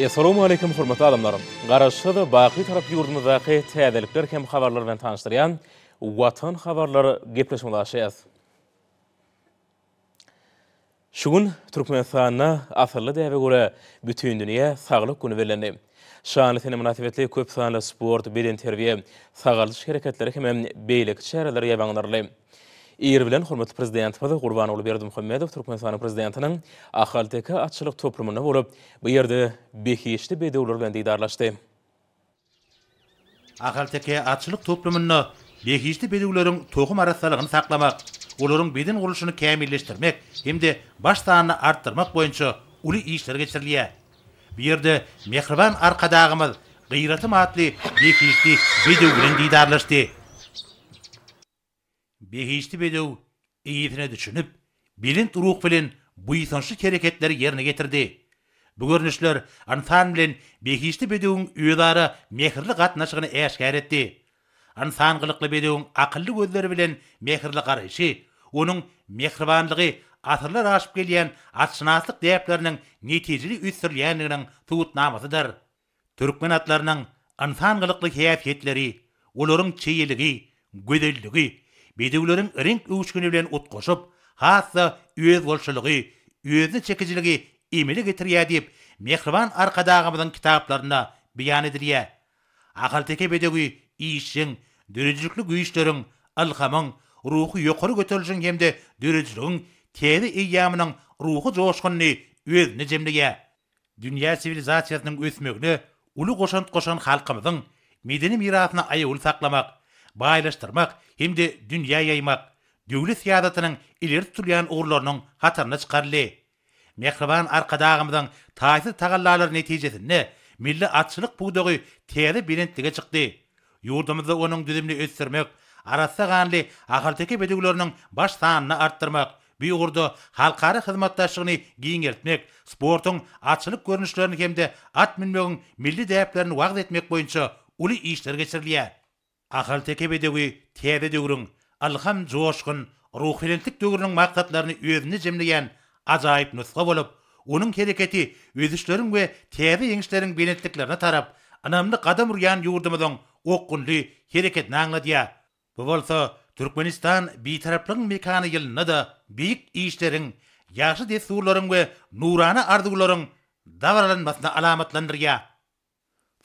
E, assalamu aleykum hormatly adamlarym. Garaşy we baqi taraf ýurdumyzdaky täzelikler hem habarlar bilen tanıştyrýan watan habarlary gepleşmäleşýär. Şu gün Türkmenistan-da aýly däwe görä bütün dünýä saglyk güni bilen şanly sene munasibetli köp sanly sport, bilen terbiýe, saglyk şerekatlary hem beýlik şäherleri ýa Eýer bilen hormatly prezidentimiz Gurbanowly Berdi Muhammedow Türkmenistan prezidentiniň ahalteki açylyk toplumyna bolup bu ýerde behişli bedewler bilen diýdarlaşdy. Ahalteki açylyk toplumyna behişli bedewleriň toýum arasalygyny saklamak, olaryň beden guruşyny kämilleşdirmek hemde baş taýyny artdyrmak boýunça uly işler geçirilýär. Bu ýerde mehriban arkadağymyz Gyýratym atly behişli bedew bilen diýdarlaşdy. Behishli bedew eitnede düşünip, bilin uruk bilen bu ýaşançy hereketleri ýerine getirdi. Bu görnüşler anfan bilen behishli bedewiň ýüregi mehirli gatnaşygyny äşgär etdi. Ansan gylykly bedewiň aklly gözleri bilen mehirli garaşy, onuň mehirwanlygy, asyrlar aşyp gelen atçynalyk däpleriniň netijeli üç sirlenyňin tüwut namazlary, türkmen atlarynyň anfan galykly hiýabetleri, uluryň çeýiligi, gözeldigi bedewlerin ring öwüşgüni bilen ot qoşup, hassa üýez bolşylygy, üýezni çekijiligi emeli getirýär diýip, mehriban arkadağymyň kitaplaryna beýan edilýär. Ahirteki bedewi işiň, dürejlikli güýçleriň, alhamyň, ruhy ýokary göterilýän hemde dürejligiň teli ýaýamynyň ruhy joşgunny öz nejemlige. Dünya sivilizasiýasynyň ösmegini uly goşan goşan halkymyň medeni mirasyna aýyly saklamak baýlaşdyrmak hemde dünýä ýaýmak döwlet siýasatynyň ileri tutulýan ugurlarynyň hatarna çykarly. Mehriban arkadaşymyň taýsy tagallalary netijesinde milli açlyk buğdagy teri bilintlige çykdy. Ýurdumyzda onuň düzümini ösdirmek, arasa ganly ahyrdaky bedeglörüniň baş sanyny artdyrmak, Buyurdu halkary hyzmatdaşlygyny giňertmek, sportun açylyk görnüşlerini hemde at minmegin milli däplerini wagt etmek boýunça uly işler geçirilýär. Ahal tekebe dewi tede dewrün alham joşqun ruhiyetlik dewrünün maqsatlaryny özüne jemlegen ajayyp nusqa bolup onun hereketi özüşlerin we tebi engişlerin benetliklerine tarap anamly qadam urgan yurdumadan oqqunli hereket nağladı bu bolsa Türkmenistan bi taraplaryny mekany ýyl nädä biýik işleriň ýaşy desurlaryň we nurany arzuwlaryň dawralanmasyna alamatlandyrýar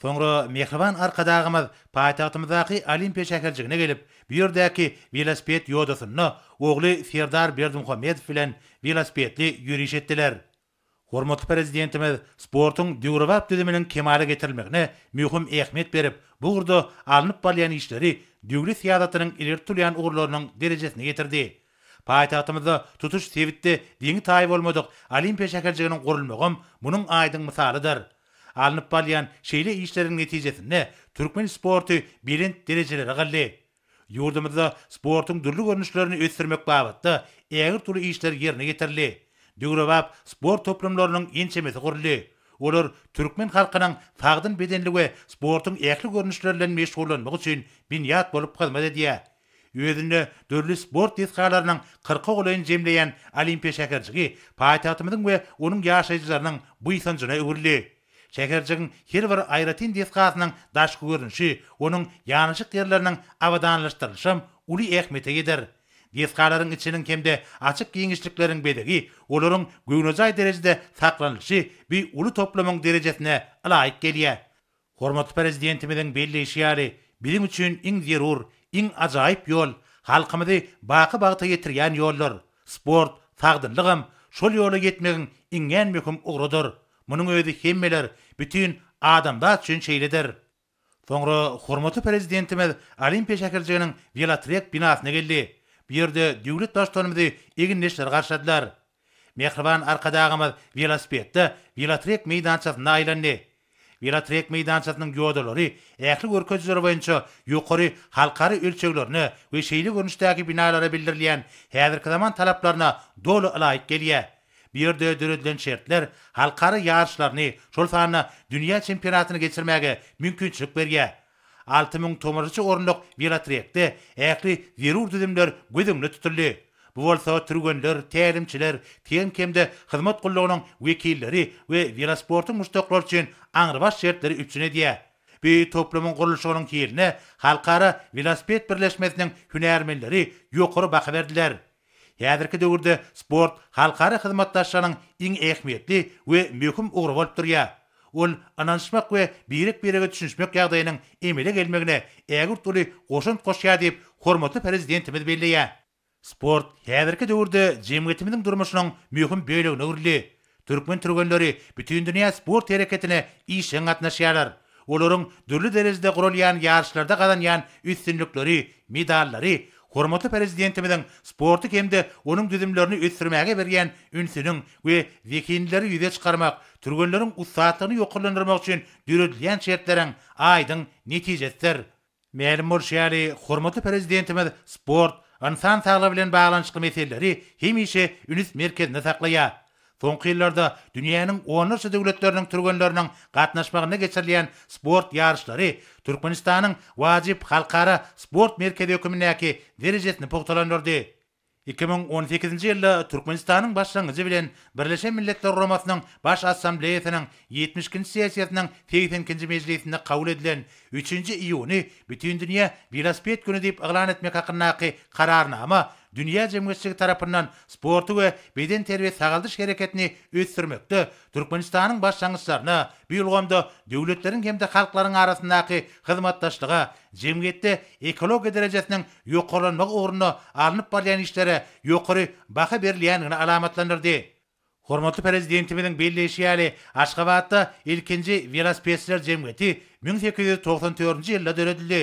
Sonra mehriban arkadağımız paytaqtımızdaki olimpiya şekerjigine gelip bu yerdeki velosiped yodasını oğlu Ferdar Berdimuhammedov bilen velosipedli yürüyüş ettiler. Hormatly prezidentimiz sportun dürüwap dilimini kemale getirmekne mühim ehmet berip bu urdu alınıp barlayan işleri dürü siyadatynyň iler tutulan ugrlarynyň derejesine getirdi. Paytaqtymyzda tutuş sewitde diňi taýy bolmadyk olimpiya şekerjiginiň gorulmagy munyň aýdyň mysalydyr. alınıp balyan şeyle işlerin neticesinde Türkmen sporty birin dereceleri gelli. Yurdumuzda sportun dürlü görünüşlerini ötürmek bağıttı, eğer türlü işler yerine getirli. Dürüvap sport toplumlarının inçemesi kurli. Olur Türkmen halkının fağdın bedenli ve sportun ekli görünüşlerle meşgulunmak için bin yat bolup kazmaz ediyye. Yüzünde dörlü sport diskalarının 40 olayın cemleyen olimpiya şakırcıgi, payitahtımızın ve onun yaşayıcılarının bu isancına övürlüyü. şekerjigin her bir ayratin diýkasynyň daş görünşi, onuň ýanyşyk ýerlerini awadanlaşdyrylşym uly ähmete gider. Diýkalaryň içiniň kemde açyk giňişliklerini bedegi, olaryň gönüzaý derejede saklanylşy bir uly toplumyň derejesine ılaýyk gelýär. Hormatly prezidentimiziň belli şiýary: "Bilim üçin iň zerur, iň ajaýyp ýol, halkymyzy baqy bagta ýetirýän ýollar, sport, tagdynlygym, şol ýola ýetmegiň iňen möhüm ugrudyr." Munun özü hemmeler bütün adamda üçin şeýledir. Soňra hormaty prezidentimiz Olimpiýa şäherçiginiň Velatrek binasyna geldi. Bu ýerde döwlet daşlarymyzy egilnişler garşadylar. Mehriban arkadağymyz velosipedde velotrek meýdançasyna aýlandy. Velotrek meýdançasynyň ýöderleri ähli görkezler boýunça ýokary halkary ölçeklerini we şeýli görnüşdäki binalara bildirilýän häzirki zaman talaplaryna doly ilaýet gelýär. yerde ödürülen şertler halkarı yarışlarını şol sahana dünya çempionatını geçirmeye mümkünçlük berge. 6000 tomurçu orunluk velotrekte ekli verur düdümler gödümlü tutulli. Bu bolsa türgönler, terimçiler, tem kemde hizmet qullugynyň wekilleri we velosportu mustaqlar üçin aňrybaş şertleri üçüne diýe. Bu toplumyň gurulşygynyň kiýerine halkara velosped birleşmesiniň hünärmenleri ýokary baha berdiler. Häzirki döwürde sport halkara hyzmatdaşlaryň iň ähmiýetli we möhüm ugry bolup durýar. Ol ananşmak we birik beregi düşünmek ýagdaýynyň emele gelmegine ägür tuly goşun goşýa diýip hormatly prezidentimiz belliýär. Sport häzirki döwürde jemgyýetimiziň durmuşynyň möhüm bölegi nurly. Türkmen türgenleri bütün dünya spor hareketine işe gatnaşýarlar. Olaryň dürli derejede gurulýan ýarışlarda galanýan üstünlikleri, medallary, Hormatly prezidentimiziň sporty kemde onuň düzümlerini ösdürmäge berýän ünsüniň we wekilleri ýüze çykarmak, türgenleriň ussatyny ýokurlandyrmak üçin döredilýän şertleriň aýdyň netijetleri. Mälim bolýar şäri hormatly prezidentimiz sport, ansan taýlaw bilen baglanyşyk meseleleri hemişe ünüs merkezde saklaýar. Soňky ýyllarda dünýäniň onurça döwletleriniň türgenleriniň gatnaşmagyna geçirilýän sport ýarışlary Türkmenistanyň wajyp halkara sport merkezi ökümindäki derejesini pogtalandyrdy. 2018-nji ýylda Türkmenistanyň başlangyjy bilen Birleşen Milletler Romasynyň baş assambleýasynyň 72 nji sessiýasynyň 80-nji mejlisinde kabul edilen 3-nji iýuny bütün dünýä bilaspet güni diýip eglan etmek kararnama дүния жемгершілігі тарапынан спорты ве беден тәрбие тағалдыш әрекетіне өз сүрмекті түркменстанның бас жаңғышларына бұйылғанды дәулеттердің кемде халықларының арасындағы қызматташтығы жемгетті экология дәрежесінің жоқарланмақ орны алынып барған іштері жоқыры бақы берілгенін аламатландырды Hormatly prezidentimiň belleşýäli Aşgabatda ilkinji velosipedçiler jemgyýeti 1894-nji ýylda döredildi.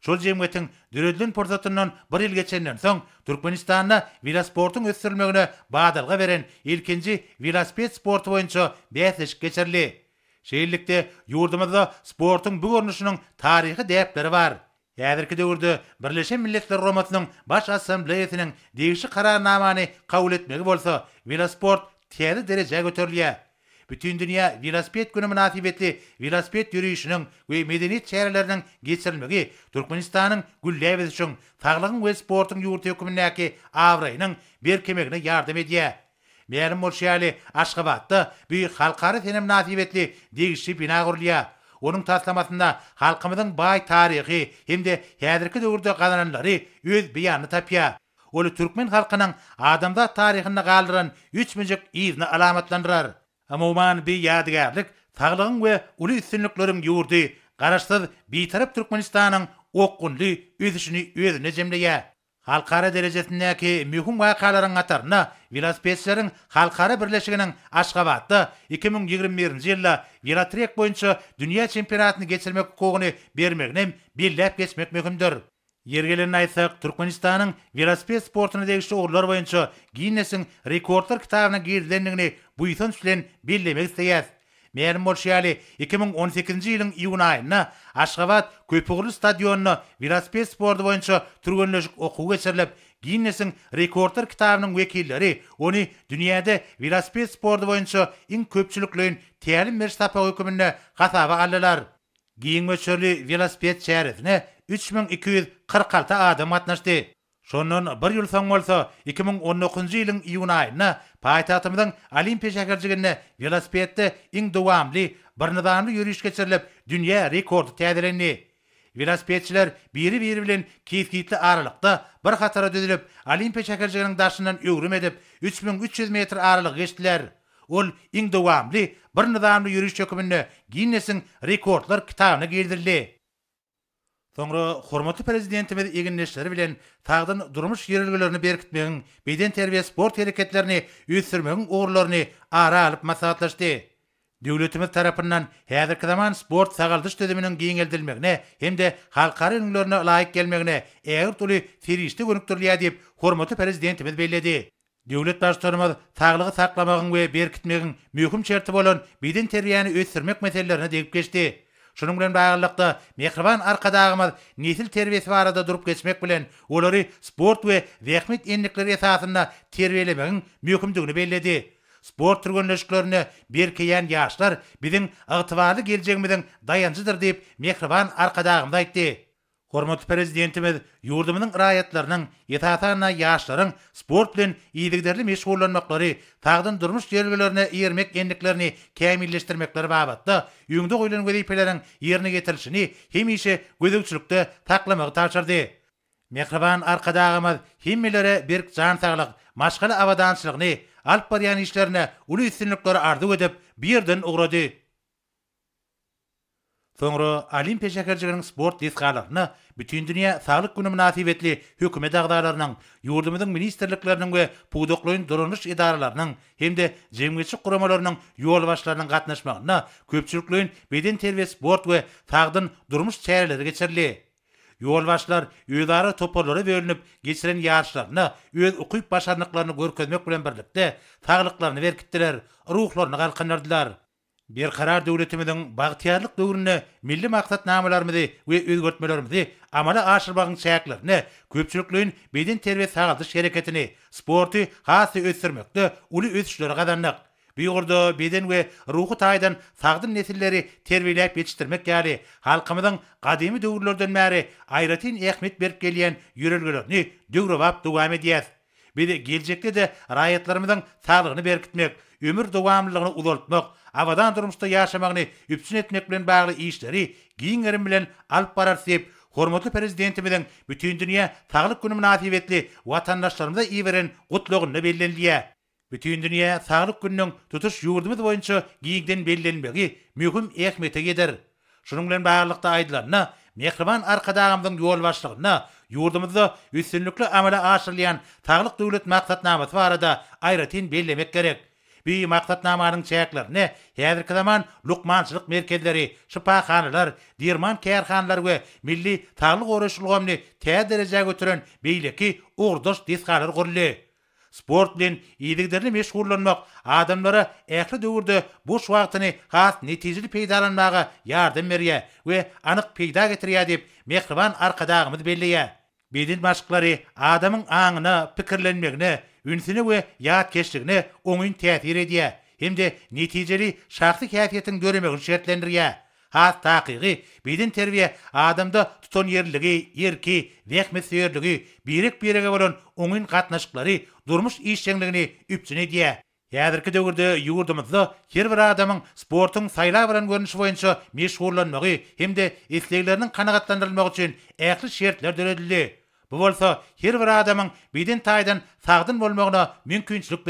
Şol jemgetin düredlün porzatından bir ýyl geçenden son, Türkmenistan'a vilasportun ösdürilmegine bağdalga veren ilkinji velosped sport boyunca bəhdeş geçirli. Şehirlikte yurdumuzda sportun bu görünüşünün tarihi deyipleri var. Häzirki döwürde Birleşen Milletler Romatynyň baş assambleýasynyň degişli kararnamany kabul etmegi bolsa, velosport täze derejäge göterilýär. bütün dünya Vilaspet günü münasibetli Vilaspet yürüyüşünün ve medeniyet şehirlerinin geçirilmeyi Türkmenistan'ın güllevizi için sağlığın ve sportyň ýurt hükümündeki avrayının bir kemikini yardım ediyye. Merim Murşiyali Aşgabatda büyük halkary senim nasibetli degişli bina gurluya. Onun taslamasında halkymyzyň bay tarihi hem de hedirki döwürde kazananları öz biyanı tapya. Olu Türkmen halkynyň adamda tarihini kaldıran 3 müzik izni alamatlandırar. Ama oman bir yadigarlik, taglygyň we uly üstünliklerim yurdy. garaşsyz bitirip Türkmenistanyň okgunly üýüşini öýüne jemleýä. Halkara derejesindäki mühüm wakalaryň gatarına Vilaspetseriň Halkara birleşiginiň Aşgabatda 2021-nji ýylda Vilatrek boýunça dünýä çempionatyny geçirmek hukugyny bermegini billäp geçmek mühimdir. Yergelerin aýsak Türkmenistanyň Veraspes sportuna degişli ogurlar boýunça Guinnessiň rekordlar kitabyna girdenligini bu ýysyn bilen bildirmek isteýär. Merim Bolşiali 2018-nji ýylyň iýun aýyna Aşgabat Köpügürli stadionyna Veraspes sporty boýunça türgenleşik okuw geçirilip Guinnessiň rekordlar kitabynyň wekilleri ony dünýäde Veraspes sporty boýunça iň köpçülikleýän täýin mersapa hökümine gatawa alalar. Giyin möçörlü velosped çeyrefine 3246 adam atnaşdy. Şonun bir ýyl soň bolsa 2019-njy ýylyň iýun aýyna paýtatymyň Olimpiýa şäherçiginde velosipedde iň dowamly bir nadanly geçirilip dünýä rekordy täzelendi. Velosipedçiler biri-biri bilen kiýit aralykda bir hatara düzülip Olimpiýa şäherçiginiň daşyndan öwrüm edip 3300 metr aralyk geçdiler. Ol iň dowamly bir nadanly ýürüş çökümini rekordlar kitabyna girdirdi. Sonra hormatly prezidentimiz egenleşleri bilen taýdan durmuş yerilgilerini berkitmegin, beden terbiye sport hereketlerini üýtürmegin ogurlaryny ara alyp maslahatlaşdy. Döwletimiz tarapyndan häzirki zaman sport sagaldyş tüzüminiň giňeldilmegine hem-de halkary ýöňlerine laýyk gelmegine ägir türli ferişde görnükdirilýär diýip hormatly prezidentimiz bellädi. Döwlet başçylarymyz taglygy saklamagyň we berkitmegiň möhüm şerti bolan beden terbiýäni ýetirmek meselelerine degip geçdi. Şunun bilen bağlılıkta mehriban arkadağımız nesil terbiyesi barada durup geçmek bilen olary sport we rehmet enlikleri esasında terbiyelemegin mökümdügini belledi. Sport türgönleşiklerine bir ýaşlar biziň bizim ıgtıvarlı geleceğimizin dayancıdır deyip mehriban arkadağımız aytti. Hormat prezidentimiz yurdumynyň raýatlarynyň ýetatana ýaşlaryň sport bilen ýigidlerini meşgullanmaklary, tagdyn durmuş ýerlerine ýermek endiklerini kämilleşdirmekleri babatda ýüňde goýulan wezipeleriň ýerine getirilşini hem ýeşe gözükçülükde taklamagy taýşardy. Mehriban arkadaşlarımız himmelere bir can sağlık, maşgala avadansılığını, alp bariyan işlerine ulu üstünlükleri ardu edip birden uğradı. Sonra Olimpiya şäherçiliginiň sport diýskalaryny bütün dünýä saglyk günü münasibetli hökümet agdarlarynyň, ýurdumyzyň ministrliklerini we pudoklyň durunuş idaralarynyň hemde jemgyýetçilik guramalarynyň ýol başlarynyň gatnaşmagyna köpçülikliň beden terbiýe sport we tagdyn durmuş çäreleri geçirli. Ýol başlar ýüzara toporlary bölünip geçiren ýarşlaryny öz ukyp başarnyklaryny görkezmek bilen birlikde taglyklaryny berkitdiler, ruhlaryny galkanardylar. Bir karar döwletimiziň bagtiýarlyk döwrüne milli maksat namalarymyzy we özgörtmelerimizi amala aşyrmagyň şertlerini, köpçülüklüň beden terbiýesi sagalyş hereketini, sporty hasy ösdürmekde uly ösüşlere gadanlyk, bu beden we ruhy taýdan sagdyn netilleri terbiýelip ýetirmek ýaly halkymyzyň gadymy döwürlerden märi aýratyn ähmiýet berip gelýän ýörelgelerini döwrüp dowam edýär. bide gelecekte de rayatlarımızın sağlığını berkitmek, ömür dowamlylygyny ulartmak, awadan durmuşda ýaşamagyny üpsün etmek bilen bagly işleri giň gerim bilen alyp barar diýip, hormatly prezidentimiziň bütün dünýä taglyk güni münasibetli watandaşlarymyza iý beren gutlugyny bellendirýä. Bütün dünýä taglyk gününiň tutuş ýurdumy boýunça giňden bellenmegi möhüm ähmiýete gider. Şunun bilen baýlykda aýdylan, Mehriban arkadağımdın yol başlığına yurdumuzda üstünlüklü amela aşırlayan tağlık devlet maksatnaması var da ayrıtın bellemek gerek. Bu maksatnamanın çayaklarına yedirki zaman lukmançılık merkezleri, şıpahanlar, dirman kerhanlar ve milli tağlık oruçluğumunu teğe derece götüren beyleki uğurduş diskanları kurulu. Sport bilen ýeňilikleri meşgullanmak adamlara ähli döwürde bu şwaqtyny has netijeli peýdalanmagy ýardam berýä we anyk peýda getirýär diip mehirwan arkadagymy belliýä. Beýdilik başykly adamyny aňyny, pikirlenmegyny, ünsini we ýatkeçligini oňyn täsir edýär. Emi netijeli şertli kähiliýetini görämek höweslendirýär. ha taqiqi bidin terbiye adamda tuton yerligi yerki vehmi serligi birik birige bolan oňun gatnaşyklary durmuş iş şeňligini üpçüne diýe Ýa-derki döwürde ýurdumyzda her bir adamyň sportyň saýla bilen görnüşi boýunça meşhurlanmagy hem de isleklerini kanagatlandyrmak üçin ähli şertler döredildi. Bu bolsa her bir adamyň beden taýdan sagdyn bolmagyna mümkinçilik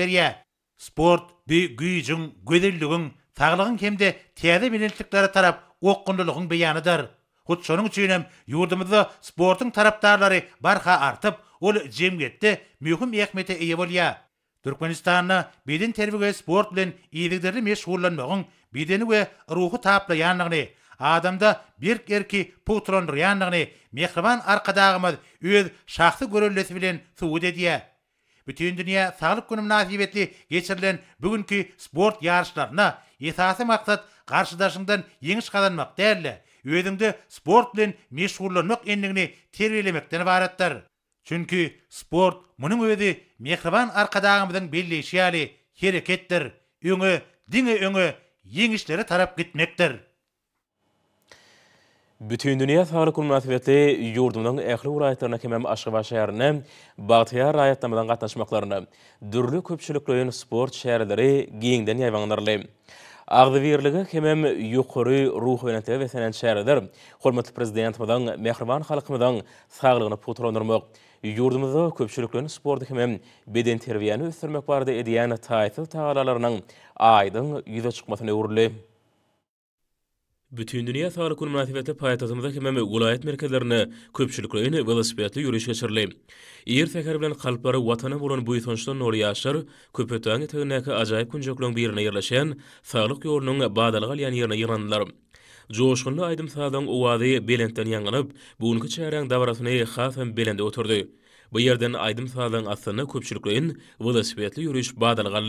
Sport, güýjüň, gödelligiň, taglygyň hem de täze tarap okkundulukun beyanıdır. Hutsonun çüynem yurdumuzda sportun taraftarları barha artıp, ol cemgette mühüm ekmete iyi bol ya. Türkmenistan'na bedin tervi ve sport bilen iyiliklerini meşhurlanmağın bedeni ve ruhu tapla adamda birk erki putron rüyanlığını mekriban arka dağımız öz şahsı görüllesi bilen suud ediyya. Bütün dünya sağlık günüm nasibetli geçirilen bugünkü sport yarışlarına esası maksat қаршыдашыңдан еңіс қаданмақ дәрлі өзіңді спорт білен мешғұрланмақ ендігіне тербелемектен баратыр чүнки спорт мұның өзі мехрибан арқадағымыздың белдеші әлі херекеттір өңі діңі өңі еңішлері тарап кетмектір Бүтін дүния сағалы күн мұнасибетті юрдымның әқлі ұрайтырына кемем Ашқыба шәріні, Бағытыя райаттамыдан қатнашмақларыны, дүрлі көпшілік спорт шәрілері кейінден яйванғынырлы. Ağzı birliği kemem yukarı ruh ve nete ve senen şerredir. Hormatlı prezidentimizden, mehrivan halkımızdan sağlığını putrandırmak. Yurdumuzda köpçülüklerin sporda kemem beden terviyeni üstürmek barda ediyen taitil tağalalarının Bütün dünya sağlık kurumuna münasibetle paytazımıza kimi me vilayet merkezlerini köpçülükle öne velosipedle yürüyüş geçirli. Ýer seker bilen kalpları watana bolan bu ýetonçdan nurly ýaşyr, köpötäň tägnäki ajaýyp günjekläň birine ýerleşen sağlyk ýolunyň badalyga ýany ýerine ýaranlar. Joşgunda aýdym sadan owady belentden ýangynyp, bu günki çäreň dawrasyny haýfan belende oturdy. Bu ýerden aýdym sadan aslyny köpçülükle öne velosipedle yürüyüş badalyga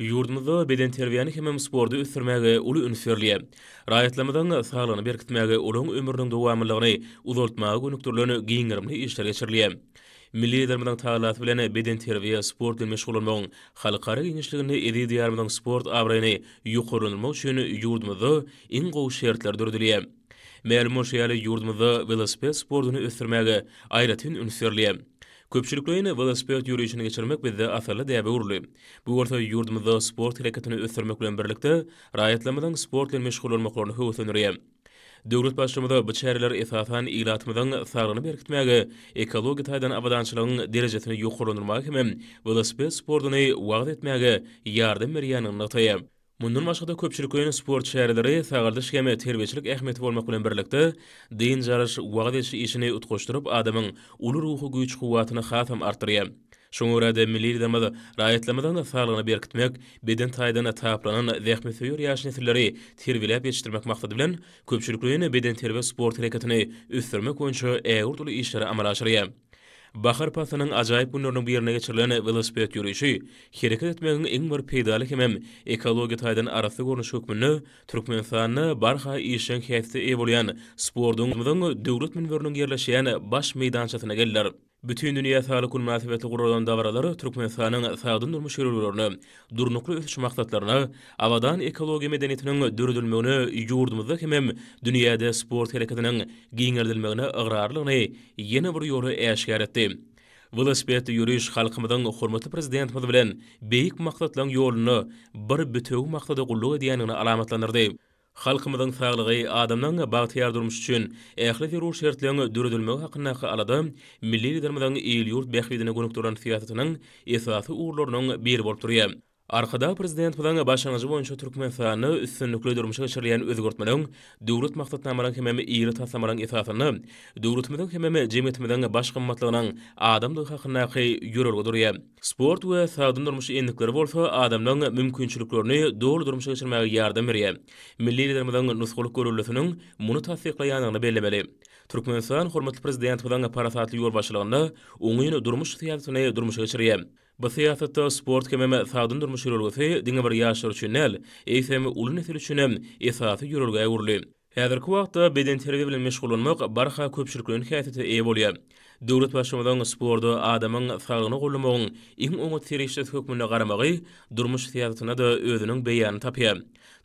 Yurdumuzda beden terbiýasyny hem sporda ösdürmäge uly ünüs berli. Raýatlamadan saýlany berkitmäge uly ömürniň dowamlygyny uzatmaga gönükdürlüni giňirimli işler geçirli. Milli derdimden taalat bilen beden terbiýa sport bilen meşgul bolmagyň halkara giňişligini edi diýarmyň sport abrayny ýokurulma üçin ýurdumuzda iň gowy şertler dürdüli. Mälumat şeýle ýurdumuzda velosiped sportuny ösdürmäge aýratyn ünüs Köpçülükleyini velosipet yürüyüşünü geçirmek bizde asarlı deyabe urlu. Bu orta yurdumuzda sport hareketini öttürmek ulan birlikte, rayetlamadan sport ulan meşgul olmaklarını hüvusunuriye. Dövlet başlamada bu çareler esasan ilatmadan sağlığını berkitmeyi, ekologi taydan avadançılığın derecesini yukurlanırmak hemen, velosipet sportunu vaat etmeyi, yardım meriyanın natayı. Mundan başqa da köpçülük öýüne sport şäherleri sagardyş gemä terbiýeçilik ähmiýeti bolmak bilen birlikde diýin jarış wagt işini utgaşdyryp adamyň ulu ruhy güýç howatyny hatam artyrýar. Şoňra milli demede raýatlamadan da sağlygyny berkitmek, beden taýdana taýplanan zähmi söýür ýaş nesilleri terbiýeläp ýetirmek maksady bilen köpçülük öýüne beden terbiýe sport hereketini ösdürmek üçin işleri amala aşyrýar. Baharpa senen ajoyyp nuruny bir ýerine geçirilen welospet ýöruşi hereket mäniň iň bir peýdaly hem ekologiýa taýdan arafa goruş hukmyny türkmen fehnany barha ýeşän hefte ebolýan sportdunyň döwlet mäniň wörlüňe baş meýdan çatanagalar Bütün dünýä sağlyk münasibeti gurulan dawralary Türkmenistanyň sağlygyny durmuş ýerlerini, durnuklu ösüş maksatlaryny, awadan ekologiýa medeniýetiniň dürdülmegini ýurdumyzda hem hem spor sport hereketiniň giňerdilmegini ygrarlygyny ýene bir ýoly äşgär etdi. Vilaspet yürüyüş halkımızın hormatlı prezidentimiz bilen beyik maqsatlan yolunu bir bütöğü maqsatı qulluğu diyanını alamatlanırdı. Halkymyzyň saglygy adamdan bagtyar durmuş üçin ähli ýurul şertlerini dürüdülmek hakynda alada milli liderimiziň ýyl ýurt bähridine gönükdiren siýasatynyň esasy urlarynyň biri bolup durýar. Arxada prezident bilan başlangıç boyunça türkmen fanı üstünlüklü durmuşa çıxırılan özgörtmələrin dövlət məqsədnamələrin kimi əyri təsəmmürün əsasını dövlətmədən kimi cəmiyyətmədən başqa qiymətlərin adam hüquqlarına qeyri yürürlüyə duruya. Sport və sağlam durmuş endikləri bolsa adamın mümkünçülüklərini doğru durmuşa çıxırmağa yardım verir. Milli liderlərin nusxuluq görülüsünün bunu təsdiqləyənlərini belələməli. Türkmenistan hormatlı prezident bilan parasatlı yol başlığını onun durmuş siyasətini durmuşa çıxırır. Ba siyasatda sport kememe me saadun durmuş ýörelgesi diňe bir ýaşyr üçin näl, ýetemi ulun etil üçin hem esasy ýörelgä öwrüli. Häzirki wagtda beden terbiýe bilen meşgullanmak bar ha köp şirkleriň häsiýetine ebe bolýar. Döwlet başlygynyň sporda adamyň sagyny gollamagyň iň öňe tereşde hökmüne garamagy durmuş siyasatyna da özüniň beýany tapýar.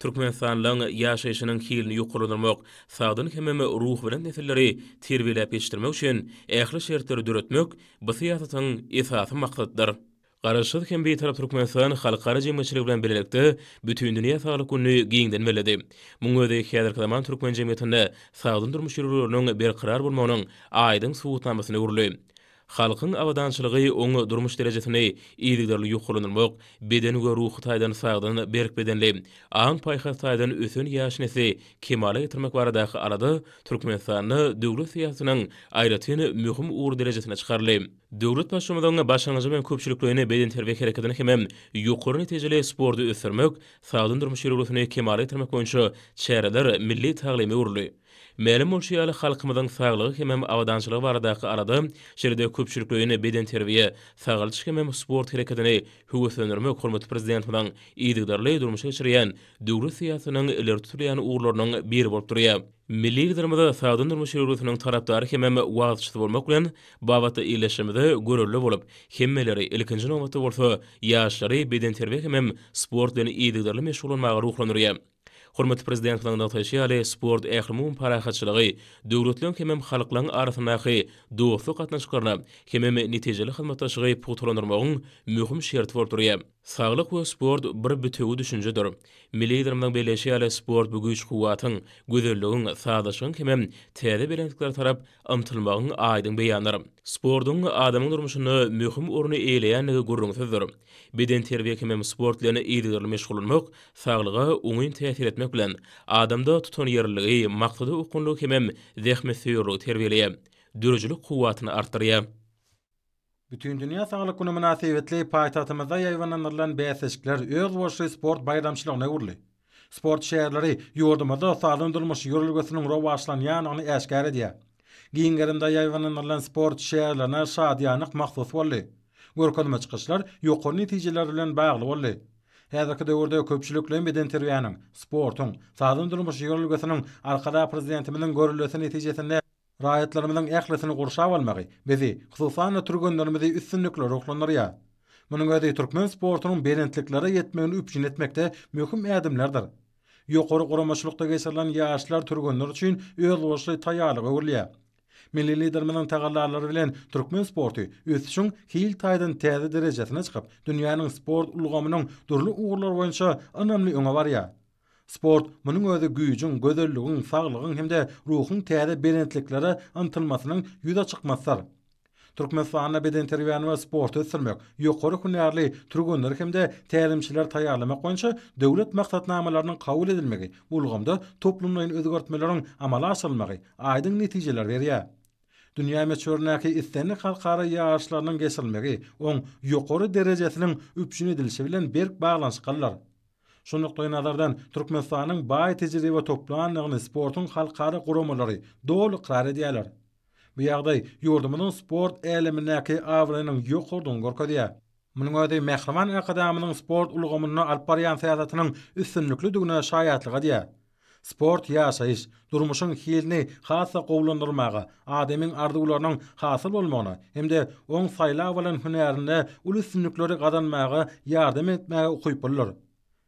Türkmen sanlaryň ýaşaýyşynyň kiýilini ýokurlandyrmak, saadyny hem me ruh bilen netleri terbiýelä peşdirmek üçin ähli şertleri döretmek bu siyasatyň esasy Garaşyk hem bir taraf Türkmenistan halkara jemgyýetçiligi bilen birlikde bütün dünýä saglyk günü giňden belledi. Mun öde häzir zaman Türkmen jemgyýetinde saglyk durmuş bir karar bolmagynyň aýdyň suwutnamasyny urly. Xalqın avadançılığı onu durmuş derecesini iyiliklerle yukhulunurmuq, beden ve ruhu taydan saygdan berk bedenli, an payxa taydan ösün yaşnesi kemale getirmek varadakı aladı, Türkmenistanlı dövlu siyasının ayratin mühüm uğur derecesine çıxarlı. Dövlüt başlamadan başlanacı men köpçülüklüyünü beden terbiyy terbiyy terbiyy terbiyy terbiyy terbiyy terbiyy terbiyy terbiyy terbiyy terbiyy terbiyy terbiyy terbiyy milli taglimi terbiyy Melim bolşu ýaly halkymyzyň saglygy hem hem awadançylygy baradaky arada şeride köpçülikleýine beden terbiýe, saglyç hem sport hereketini höwüsendirmek hormat prezidentiň ýygdarly durmuşa geçirýän döwlet siýasatynyň ileri tutulýan ugurlarynyň bir bolup durýar. Milli gidirmada sağdan durmuş yurutunun tarabdari kemem vaatçısı bolmak bilen babata iyileşimide görüllü bolup kemmeleri ilkinci nomatı bolsa yaşları beden terbiye kemem sportdini den iyidigdarlı meşgulun mağa Hormatly prezident bilen dogtaşy sport ählimiň parahatçylygy döwletleň hemem halklaryň arasynaky dostluk atnaşyklaryny hemem netijeli hyzmatdaşlygy pugtrandyrmagyň möhüm şert bolup Sağlyk we sport bir bütün düşünje dur. Milli ýetimlik sport bu güýç kuwatyň, güzelligiň, sadaşyň kemem, täze tarap ämtilmagyň aýdyň beýanlary. Sportyň adamyň durmuşyny möhüm ornuny eýleýändigi görnüşdir. Beden terbiýesi kemem sport bilen ýetirilmiş meşgulmak, sağlyga uňyň etmək etmek bilen adamda tutun ýerligi, maksady ukunlu kemem zähmet süýrü terbiýeli, dürüjlik kuwatyny artdyrýar. Bütün dünya sağlık güni münasibetli paýtatymyzda ýaýwananlardan beýleşikler öz wagtynda sport bayramçylygy näwürli. Sport şäherleri ýurdumyzda sağlyk durmuş ýörelgesiniň rowaşlanýanyny yani aşkara diýär. Giňgerimde ýaýwananlardan sport şäherlerine şahat ýanyk mahsus bolýar. Gorkunma çykyşlar ýokur netijeler bilen bagly bolýar. Häzirki döwürde köpçülik bilen beden terapiýanyň, durmuş arkada prezidentiminin görülýän netijesinde raýatlarymyzyň ählesini gurşap almagy bizi hususan türgenlerimizi üstünlükle ruhlanyr ýa. Munyň öýdi türkmen sportunyň berentliklere ýetmegini üçin etmekde möhüm ädimlerdir. Ýokary guramaçlykda geçirilen ýaşlar türgenler üçin öz başly taýýarlygy görýär. Milli liderimizin tagallarlary bilen türkmen sporty ösüşüň hil taýdan täze derejesine çykyp, dünýäniň sport ulgamynyň durly ugurlar boýunça önemli öňe barýar. Sport munun özü güýjün, gödelligiň, saglygyň hemde ruhyň täze berentliklere antylmasynyň ýüze çykmasyr. Türkmen fahana beden terbiýany we sporty ösdürmek, ýokary hünärli turgunlar hemde täzeçiler taýarlamak goýunça döwlet maksatnamalarynyň kabul edilmegi, ulgamda toplumlaryň özgörtmeleriň amala aşylmagy aýdyň netijeler berýär. Dünya meçhörnäki istenli halkara ýaşlarynyň geçilmegi, oň ýokary derejesiniň üpjüni edilşi bilen berk baglanşyklar. Şunluktoy nazardan Türkmenistan'ın bay tecrübe ve toplanlığını sportun halkara kurumları doğru karar Bu yağday yurdumunun sport elemindeki avrının yok olduğunu korku diye. Bunun adı mehriman akadamının sport uluğumunu alparyan seyahatının üstünlüklü düğününe şayetliğe diye. Sport yaşayış, durmuşyň hilini hasa kovlandırmağı, ademin ardı hasyl bolmagyna, hemde hem de on sayla avalan hünarini ulusunlükleri kazanmağı yardım etmağı kuyup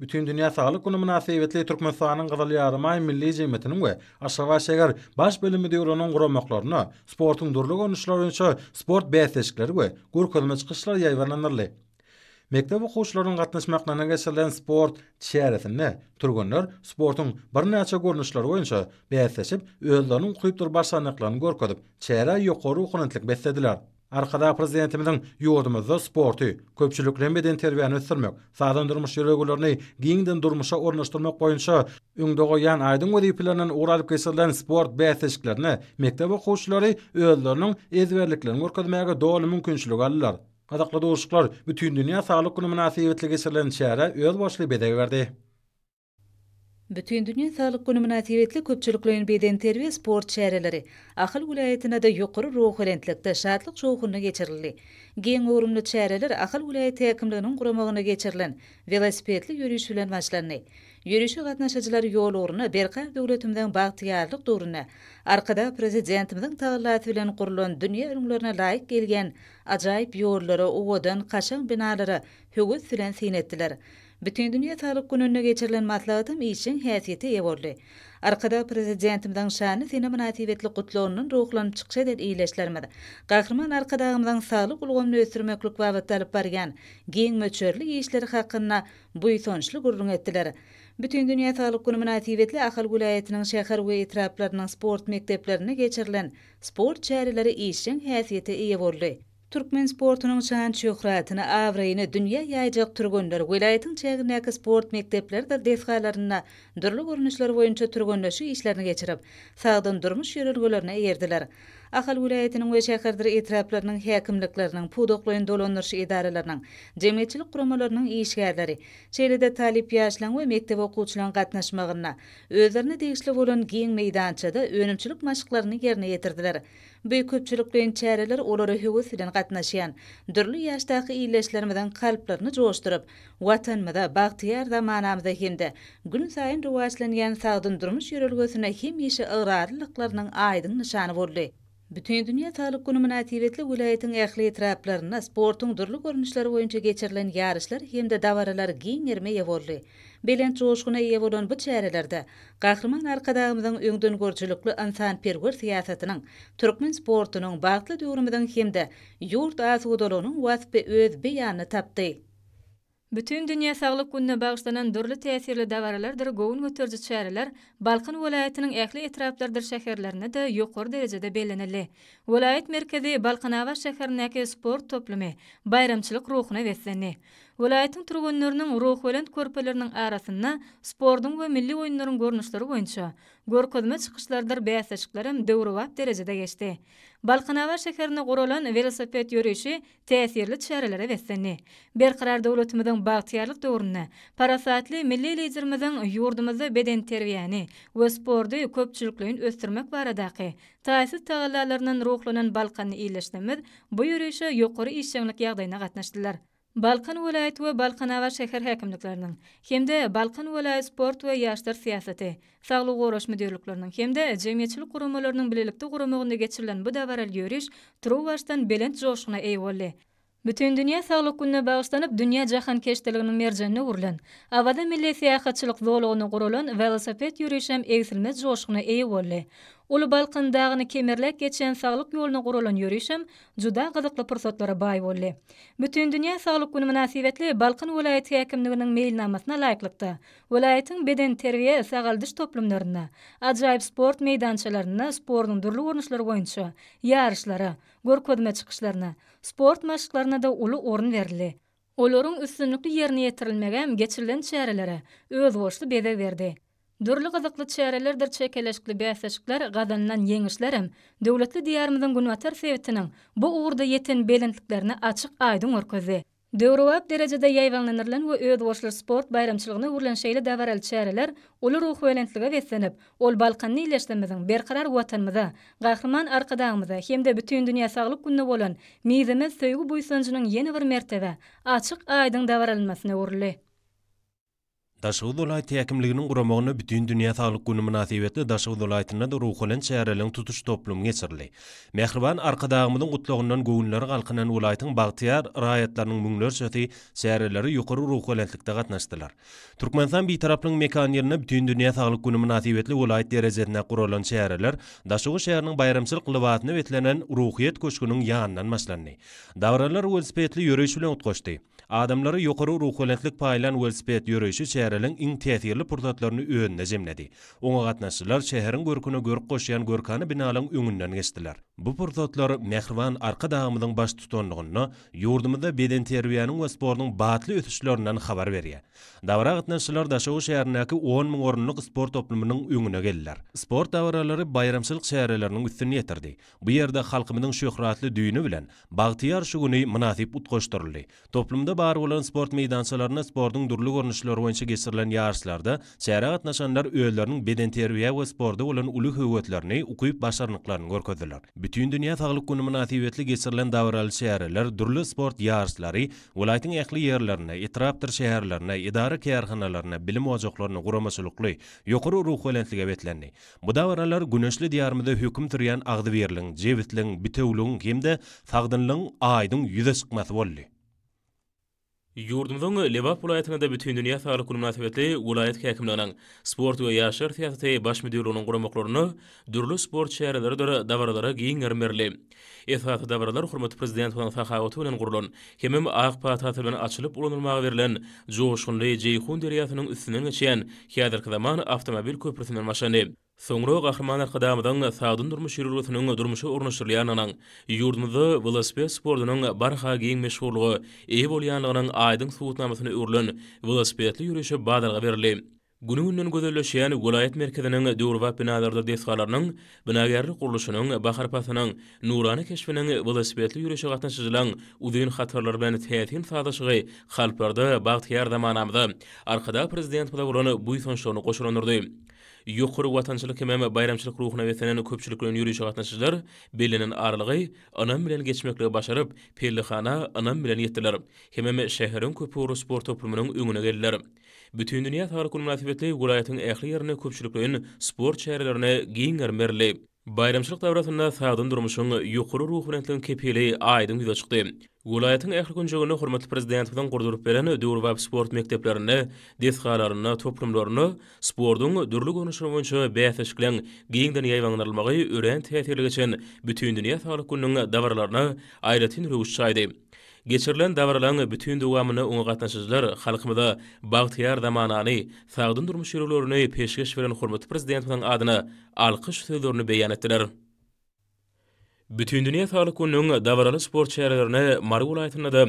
Bütün dünya sağlık günü münasibetli Türkmenistan'ın Qızıl Yarımay Milli Cemiyetinin we Aşgabat şeýär baş bölümi diýip onuň guramaklaryna, sportyň durlyg önüşleri üçin sport beýleşikleri we gurkulma çykyşlar ýaýlanarly. Mekdeb okuwçylaryň gatnaşmaklaryna gaýsylan sport çäresinde turgunlar sportyň bir näçe görnüşleri boýunça beýleşip, öýlerini okuyup dur başanyklaryny gorkadyp, çäre ýokary beslediler. Arkada prezidentimizin yoğudumuzda sporti, köpçülüklen beden terviyan östürmek, sadan durmuş yöregülörni giyindin durmuşa ornaştırmak koyunca, ündogu yan aydın ödeyipilerinin uğralip kesildiğin sport beyseşiklerini, mektabı kuşuları, öllerinin ezverliklerini orkadamayaga doğal mümkünçlük alırlar. Adaklı doğuşuklar, bütün dünya sağlık günü münasiyyivitli kesildiğin çeyre, öllü başlı bedeg verdi. Bütün dünya sağlık günü münasibetli köpçülüklüğün beden terbiye sport şereleri Ahıl vilayetine de yukarı ruh ilentlikte şartlık çoğukunu geçirildi. Gen uğrumlu şereler Ahıl vilayet teyakimliğinin kuramağını geçirilen velasipetli yürüyüşüyle başlarını. Yürüyüşü katnaşıcılar yol uğruna berkan devletimden bahtiyarlık doğruna arkada prezidentimden tağılatı ile kurulun dünya ürünlerine layık gelgen acayip yorlara, uvodan, kaçan binalara, hüvudan, filan Bütün dünya sağlık gününe geçirilen matlağıtım için hiyatiyeti evorlu. Arkada prezidentimden şanı sene münatibetli kutluğunun ruhlan çıkışa edil iyileşlerimdi. Kalkırman arkadağımdan sağlık uluğumlu ötürme klük talip bargan, giyin möçörlü iyileşleri haqqına bu yitonçlu gurrun ettiler. Bütün dünya sağlık günü münatibetli akal gulayetinin şeqer ve etraplarının sport mektepleri geçirilin sport mektepleri mektepleri mektepleri mektepleri Türkmen sportunun çan çöhratını avrayını dünya yaycaq türgönlər vilayətin çəgindəki sport məktəbləri də dəfxalarına dürlü görünüşlər boyunca türgönləşi işlərini keçirib, sağdan durmuş yürürgülərinə yerdilər. Ahal vilayetinin we şäherler etraplarynyň häkimliklerini, pudoqlaryň dolanýyş edaralaryny, jemgyýetçilik guramalarynyň işgärleri, şeýlede talip ýaşlaryň we mektep okuwçylaryň gatnaşmagyna, özlerini degişli bolan giň meýdançada önümçilik maşyklaryny ýerine ýetirdiler. Büyük köpçülük bilen çäreler olara höwes bilen gatnaşýan, dürli ýaşdaky iňleşlerimden galplaryny joşdurup, watanmyda bagtiýar da manamda hemde gün sayyn rowaçlanýan sagdyn durmuş ýörelgesine hem ýeşi ýygrarlyklaryň aýdyn nişany boldy. Bütün dünya sağlık günü münasibetli vilayetin ähli etraplaryna sportun durlu görnüşleri boýunça geçirilen yarışlar hem de davaralar giyin yerme Belen çoğuşkuna yevolun bu çeyrelerde, kahraman arkadağımızın öngdün görçülüklü insan perwer siýasatynyň, Türkmen sportunun bağıtlı durumudun hem de yurt asudolunun vasbe öz beyanı Bütün dünya sağlık gününe bağışlanan dörlü tesirli davaralardır, goğun götürcü çareler, Balkan velayetinin ehli etraplardır şehirlerine de yukur derecede belenili. Velayet merkezi Balkan Ava şehirindeki sport toplumi, bayramçılık ruhuna vesleni. Velayetin turgunlarının ruh velen korpelerinin arasında spordun ve milli oyunların görünüşleri boyunca, gorkozma çıkışlardır beyaz aşıklarım dövruvap derecede geçti. Balqanava şekerini gorolan velosipet yörüşi təsirli çərələrə vəssəni. Bir qarar dövlətimizin baxtiyarlıq dövrünü, parasatli milli liderimizin yurdumuzu beden tərbiyəni və sportu köpçülüklüyün östürmək barədəki təsir təğallalarının ruhlunun Balqanı bu yörüşə yuxarı işçilik yağdayına qatnaşdılar. Balkan vilayat we Balkan awa şehir häkimliklerinin hemde Balkan vilayat sport we ýaşlar syýasaty, saglyk goraş müdirliklerinin hemde jemgyýetçilik gurumalarynyň bilelikde gurumagyna geçirilen bu dabaral ýörüş Trowaşdan belent joşuna eýwolly. Bütün dünya sağlık gününe bağışlanıp dünya jahan keşdiliginin merjanyny urulan, Avada milli siyahatçylyk dolugyny gurulan Velosopet Yurishem Eysilmez joşgyny eýe boldy. Ulu Balqan dağyny kemerlek geçen sağlık ýoluny gurulan Yurishem juda gyzykly pırsatlara baý boldy. Bütün dünya sağlık günü münasibetli Balqan welaýet häkimliginiň meýilnamasyna laýyklykda. Welaýetiň beden terbiýe sağaldyş toplumlaryna, ajaýyp sport meýdançalaryna, durlu durly görnüşleri boýunça, ýarışlara, gorkodma çykyşlaryna sport maşıklarına da ulu orun verdili. Olorun üstünlüklü yerini yetirilmegem geçirilen çeyrelere öz boşlu bedel verdi. Dürlü qızıqlı çeyrelerdir çekeleşkli beyefeşikler qazanlan yenişlerim, devletli diyarmidin gün bu uğurda yetin belin belin belin belin Döwrüwat derejede ýaýwanlanyrlan we öz boşlar sport bayramçylygyny urlan şeýle däwerel çäreler ul ruh welentlige wessenip, ol Balkanny ýerleşdirmegiň berqarar watanmyza, gahrman arkadaşmyza hemde bütün dünýä saglyk günü bolan mizeme söýgü buýsanjynyň ýene bir mertebe açyk aýdyň däwerelmesine urly. Daşoguz ulatlyk hakykyýetligini guramagyna bütün dünýä taýlyk güni münasypeti Daşoguz ulatlynda da ruh bilen şeýirleri tutuş toplum geçirdi. Mehrwan arkadağymyň gutlagynyň köwünleri halqdan we ulatlyň bahtiyar raýatlarynyň müňlerçe şahsy şeýirleri ýokary ruhy ýetlikde gatnaşdylar. Türkmenstan biý taraplyň mekanyny bütün dünýä taýlyk güni münasypeti bilen ulatly derejesine gurulan şeýirler Daşoguz şeýiriniň bayramçylyk libadatyny welilen ruhyýet goşgunynyň ýanyndan başlandy. Dawrallar öz spetli bilen otdyşdy. Адамлары ýokary ruhulentlik пайлан welspet ýöreýşi şäheriň iň täsirli pursatlaryny өйінді jemledi. Oňa gatnaşçylar көркіні көркіні görk goşýan görkany binalyň öňünden geçdiler. Bu pursatlar Mehrwan arka dagymyň baş tutanlygyny, ýurdumyzda beden terbiýanyň we sportyň batly ötüşlerinden habar berýär. 10 sport toplumynyň öňüne Sport dawralary bayramçylyk şäherleriniň üstüne ýetirdi. Bu yerda halkymyň şöhratly düýüni bilen bari bilan sport meydanchalarini sportning durli ko'rinishlari bo'yicha kesirlangan arslarda chara qatnashanlar beden bedenterviya va sporti bilan ulu huvvatlarini o'qiyib basharniqlarini ko'rkadilar butun dunyo tag'liq kuni munosabatli kesirlan davrali shaharalar durli sport yarslari viloyatning ahli yerlarini etrafdir shaharlarini idari karxonalarini bilim ojoqlarini g'uramachilikli yuqori ruh balandligiga betlandi bu davralar gunoshli diyarmida hukm turgan ag'diverling jevitling bitevling hamda fag'dinling aydin yuza chiqmasi bo'ldi Yurdumuzun Lebap vilayatyna da bütün dünýä sarak gurmatly vilayat häkimlerini, sport we ýaşyr tiýatry baş müdirliginiň gurmaklaryny, durly sport şäherleri dörä dawralara giň ýermerli. Esasy dawralar hormatly prezident we sahawaty bilen gurulan, hem hem aýak patatly bilen açylyp ulanylmagy berilen joşgunly jeýhun derýasynyň üstünden geçen häzirki zaman awtomobil köprüsinden maşany. Sonra qahraman qadamdan saadun durmuş şirurutunun durmuşu urnuşurlyanan yurdumuzda velosiped sportunun barxa geyin meşhurluğu ev olyanlarının aydın suwutnamasını urlun velosipedli yürüşe badalğa berli Günün günün gözelleşi yani Gulayet Merkezinin durva Pinalarda Deskalarının, Bınagarlı Kuruluşunun, Bakar Nurani Keşfinin, Vılasbetli Yürüşü Gatın Şizilan, Udiyin Hatırlar Bani Tiyatim Sadaşıgı, Xalplarda Bağtiyar Damanamda, Arkada Prezident Pada ýokary watançylyk hem hem bayramçylyk ruhuna we senen köpçülük bilen ýürüşe Belinin arlygy, anam bilen geçmekle başaryp, Perlihana anam bilen ýetdiler. Hem hem şäherin sport toplumynyň öňüne geldiler. Bütün dünýä taýkynlygy münasibetli golaýatyň ähli ýerine köpçülük sport şäherlerine giňer merli. Bayramçılık davrasında sağdın durmuşun yukuru ruhu hünetlilin kepiyeli aydın dida çıktı. Gulayatın ehli güncegünü hürmetli prezidentikadan kurdurup veren sport mekteplerini, deskalarını, toplumlarını, sporun dörlü konuşur vönchü bəyat eşkilən giyindan yayvanlarılmağı ürəni təyətirlik üçün bütün dünya sağlık gününün Geçirilen davrlan bütün duwamyny uňa gatnaşyjylar halkymyzda bagtyar zamanany sagdyn durmuş ýerlerini peşkeş beren hormat prezidentiniň adyna alkyş sözlerini beýan etdiler. Bütün dünýä sağlyk günüň davralyş sport çäherlerine de da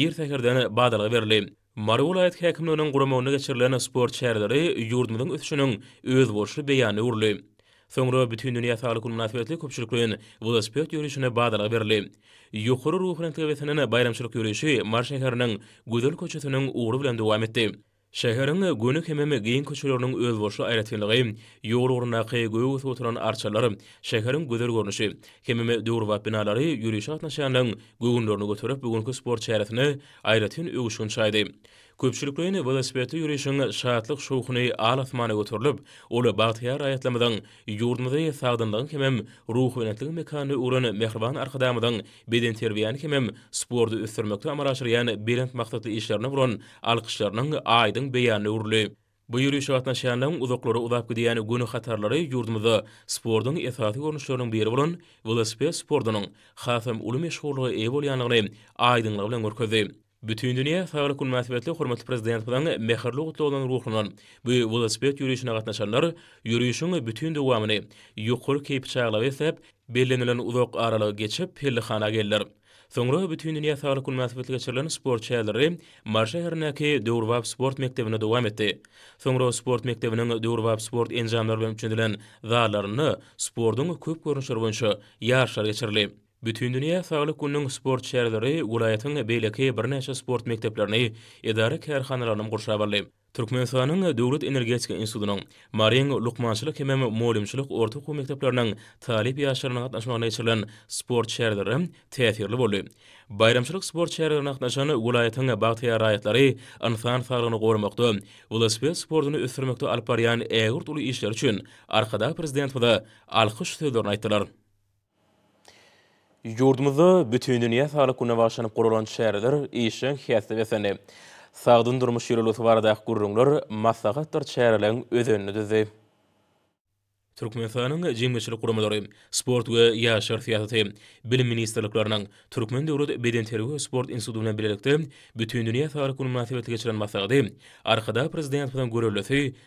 ýer täkirden badalga berildi. Marwulaýt häkimliginiň guramagyna geçirilen sport çäherleri ýurdumyň ötüşüniň öz bolşy beýany urly. Sonra bütün dünya sağlıkun münasibetli köpçülüklüyün Vodospiot yürüyüşüne bağdala verli. Yukhuru ruhu frantik vesanına bayramçılık yürüyüşü Marşin şehrinin güzel köçüsünün uğru bilen günü kemimi giyin köçülörünün öz borçlu ayratiyinliği, yoğru oruna qeyi goyu oturan arçalarım, şehrin güzel görünüşü, kemimi dörü vat binaları yürüyüşü atnaşanlığın gugunlarını bugünkü Köpçülükleyin velosipedi yürüyüşün şahatlıq şuhunu alatmanı götürülüb, olu bağtiyar ayatlamadan, yurdmada yasağdından kemem ruhu yönetlik mekanı uğran mehriban arkadamadan beden terbiyan kemem sporda üstürmekte amaraşırayan belent maqtatlı işlerine vuran alkışlarının aydın beyanı uğrulü. Bu yürüyüşe atna şeyanlığın uzakları uzak gidiyen günü hatarları yurdumuzda spordun etatik oranışlarının biri bulun, velosipet spordunun hatam ulu meşhurluğu eyvol yanlığını aydınlığı bilen Bütün dünya faýly kun maýsybetli hormatly prezident bilen mehirli gutly bolan ruhlaryň bu wulaspet ýörüşüne gatnaşanlar ýörüşüň bütün dowamyny ýokary keýp çaýlap etip berlenilen uzak aralygy geçip Pellihana gelýär. Soňra bütün dünya faýly kun maýsybetli geçirilen sport çaýlary Marşa herneki döwrwap sport mektebine dowam etdi. Soňra sport mekteviniň döwrwap sport enjamlary bilen üçin dilen zalaryny sportuň köp görnüşleri boýunça ýarşlar geçirilýär. Bütün dünya sağlık gününün sport şerleri, ulayatın beyleki bir neşe sport mekteplerini idare kerhanalarının kurşabarlı. Türkmenistan'ın Devlet Energetika İnstitutu'nun Marin Lukmançılık Hemem Molimçılık Orta Okul Mekteplerinin talip yaşlarına atlaşmağına geçirilen sport şerleri tefirli bolu. Bayramçılık sport şerlerine atlaşan Gulayet'in Bağtaya rayetleri insan sağlığını korumaktu. Velosipet sportunu üstürmekte alparyan Eğurt ulu işler için arkada prezidentu da alkış sözlerine aittilar. Yurdumuzda bütün dünya sağlık gününe başlanıp kurulan şehirler işin hiyatı ve seni. Sağdın durmuş yürürlüğü tıvarada ayak kurulunlar masakattır şehirlerin özününü düzey. Türkmen sağının cimbeşili sport ve yaşar siyaseti, bilim ministerliklerinden Türkmen devlet beden terüge sport insidumuna bilelikti, bütün dünya sağlık gününe masakattı geçiren masakattı, arkada prezident pıdan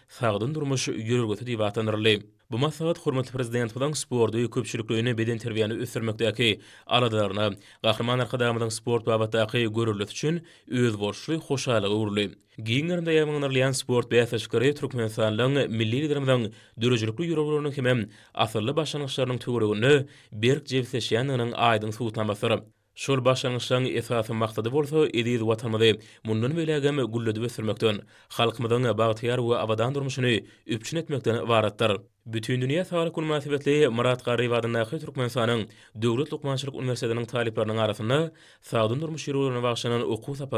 sağdın durmuş yürürlüğü tıvarada Bu maslahat hormatly prezident bilen sporda köpçülükli beden terbiýany ösürmekde aky aladalaryna gahrman arkadaşlarymyň sport we wagt aky üçin öz borçly hoşalyga urulýar. Giňerinde ýa-mangarlyan sport we täşkilat milli ligramdan döwürlükli ýörelerini hem asyrly başlanyşlaryň töweregini berk jebsi aýdyň Şol başlanışlaryň esasy maksady bolsa, ediz watanmady mundan beýlegem gullady bösürmekden, halkmydan bagtyar we awadan durmuşyny üpçün etmekden ibaratdyr. Bütün dünýä sağlyk munasabatly Murat Garyýewadyň näki türkmensanyň Döwlet Lukmançylyk Uniwersitetiniň talaplarynyň arasyna sağdan durmuş ýerlerini bagşanan okuw sapa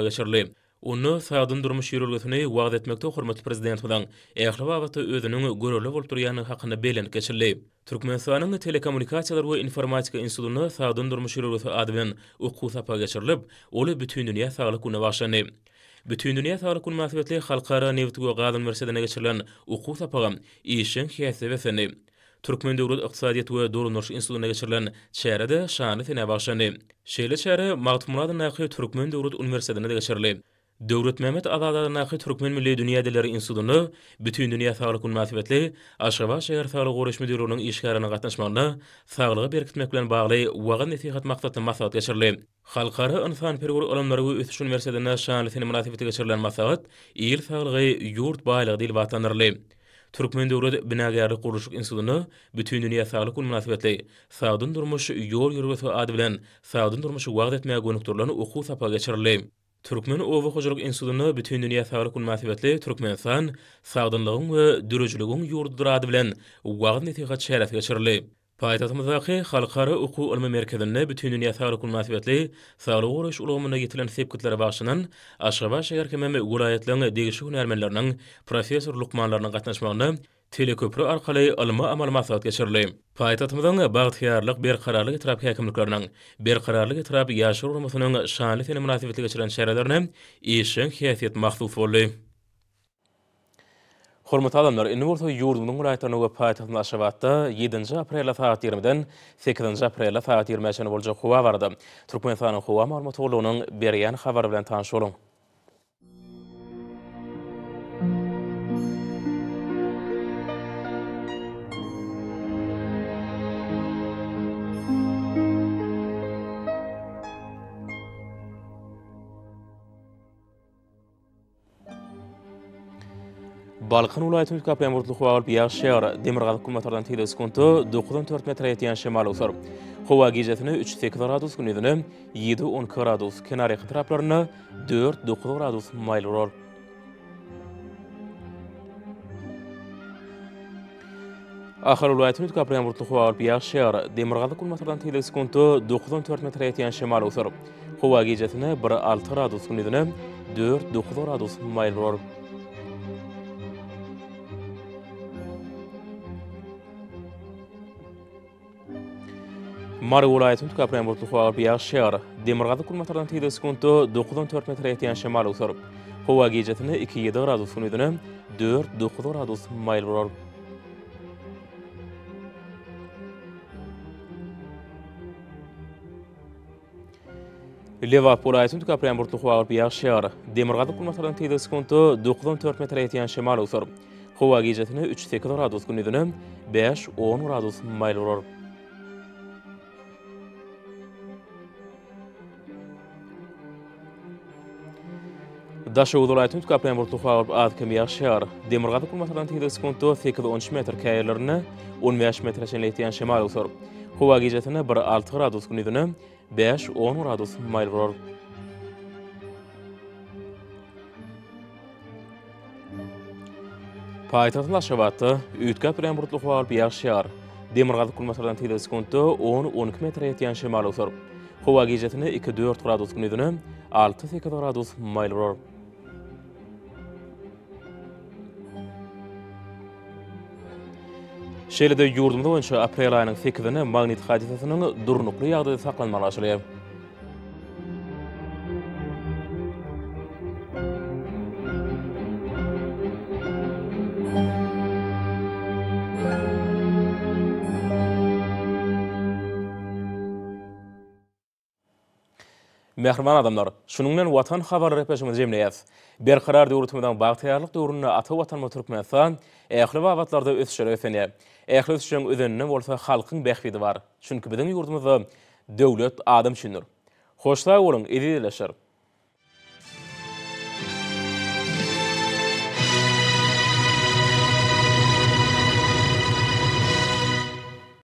Onu saýadyn durmuş ýörelgesini wagt etmekde hormatly prezident hudan ähli wagtda özüniň görüli bolup durýany hakynda belen geçirildi. Türkmenistanyň telekommunikasiýalar we informatika institutuny saýadyn durmuş ýörelgesi adyny okuw sapa geçirilip, ony bütün dünýä saglyk güne başlandy. Bütün dünýä saglyk güne maslahatly halkara nebetgä gaýdan merse dene geçirilen okuw sapa ýeşin häsiýet we feni. Türkmen döwlet ykdysadyýat we dowlanyş institutuny geçirilen şäherde şanly fena başlandy. Şeýle şäher Magtmurad Naýkyýew Türkmen döwlet Döwlet Mehmet Azadaryň Ahy Türkmen Milli Dünya Dilleri Institutuny bütün dünýä saglyk münasibetli Aşgabat şäher saglyk goraş müdiriniň işgärine gatnaşmagyna saglygy berkitmek bilen bagly wagt nitihat maksatly maslahat geçirildi. Halkara insan perwer ulamlary we ötüş universitetinde şanly sene münasibetli geçirilen maslahat iýil saglygy ýurt baýlygy dil watanyrly. Türkmen döwlet binagary guruluş insudyny bütün dünýä saglyk münasibetli saglyk durmuş ýol ýürgüsi ady bilen saglyk durmuşy wagt etmäge gönükdirilen okuw sapa geçirildi. Türkmen owa hojuruk insulyny bütün dünýä sagrykyn mäsebetli Türkmenistan sagdanlygyň we yurdudur ýurdudyrady bilen wagt netige çäref geçirildi. Paýtatmazaky halkara ukuw ulmy merkezinde bütün dünýä sagrykyn mäsebetli sagryk uruş ulumyna getirilen sepkitlere başlanan Aşgabat şäher hemme wilayatlaryň degişik hünermenleriniň professor gatnaşmagyny teleköprü arkaly alma amal masalat geçirli. Paýtatymyzyň bagtyýarlyk bir karary getirip häkimliklerini, bir karary getirip ýaşyr urmasynyň şanly sene münasibetli geçiren şäherlerini ýeşin häsiýet mahsus boldy. Hormatly adamlar, indi bolsa ýurdumyň raýatyna we paýtatyna şewatda 7-nji aprel saat 20-den 8-nji aprel saat 20-ye çenä boljak howa barda. Türkmenistanyň howa maglumatlygynyň berýän habar bilen tanyşylýar. Balkan ulaýatyny kaplan wurdly howal bir ýaşy ýar demir gaz kumatardan tegdi skuntu 94 metr ýetýän şemal usar. Howa gejetini 3.8 8 gradus günüdini 7-10 gradus kenary gytraplaryny 4-9 gradus mail urar. Ahal ulaýatyny kaplan wurdly howal bir ýaşy ýar demir gaz kumatardan tegdi skuntu 94 metr ýetýän şemal usar. Howa gejetini 1.6 6 gradus günüdini 4-9 gradus mail Mari ulayatın tüka prem burtu huwa bir kulmatardan 94 metre etiyan şemal usur. Huwa gecetini 2-7 gradus sunuydunu 4-9 gradus mail bolar. Levap ulayatın tüka prem burtu huwa bir kulmatardan 94 metre etiyan şemal usur. Huwa 3-8 gradus sunuydunu 5-10 gradus mail bolar. Daşa uzulaytun tukaplayan burtu xoğalip ad kemi yaxşiyar. Demirgatı kulmasadan tekiz eskuntu 8-13 metr kayerlerini 15 metr eşen leytiyan şemal usur. Huwa gecetini 1-6 radus gün 5-10 radus mail vurur. Payitatın aşavatı, ütka pirayan burtlu xoğalip yaxşiyar. Demirgatı 10-12 metr eytiyan şemal usur. Huwa gecetini 2-4 radus gün 6-8 radus mail Şeýle-de ýurdumda bolan aprel aýynyň 8-ni magnit hadisasynyň durnukly ýagdaýda saklanmagy aşyrýar. Mehriban adamlar, şunun men watan habar repeşimi jemleýär. Bir qarar döwrüdimden bagt ýarlyk döwründe ata watan Türkmenistan ähli wagtlarda ösüşler öfeni. Ähli ösüşüň özünde bolsa halkyň bäxwidi bar, çünki biziň ýurdumyzda döwlet adam çünür. Hoşlaýaryň edileşer.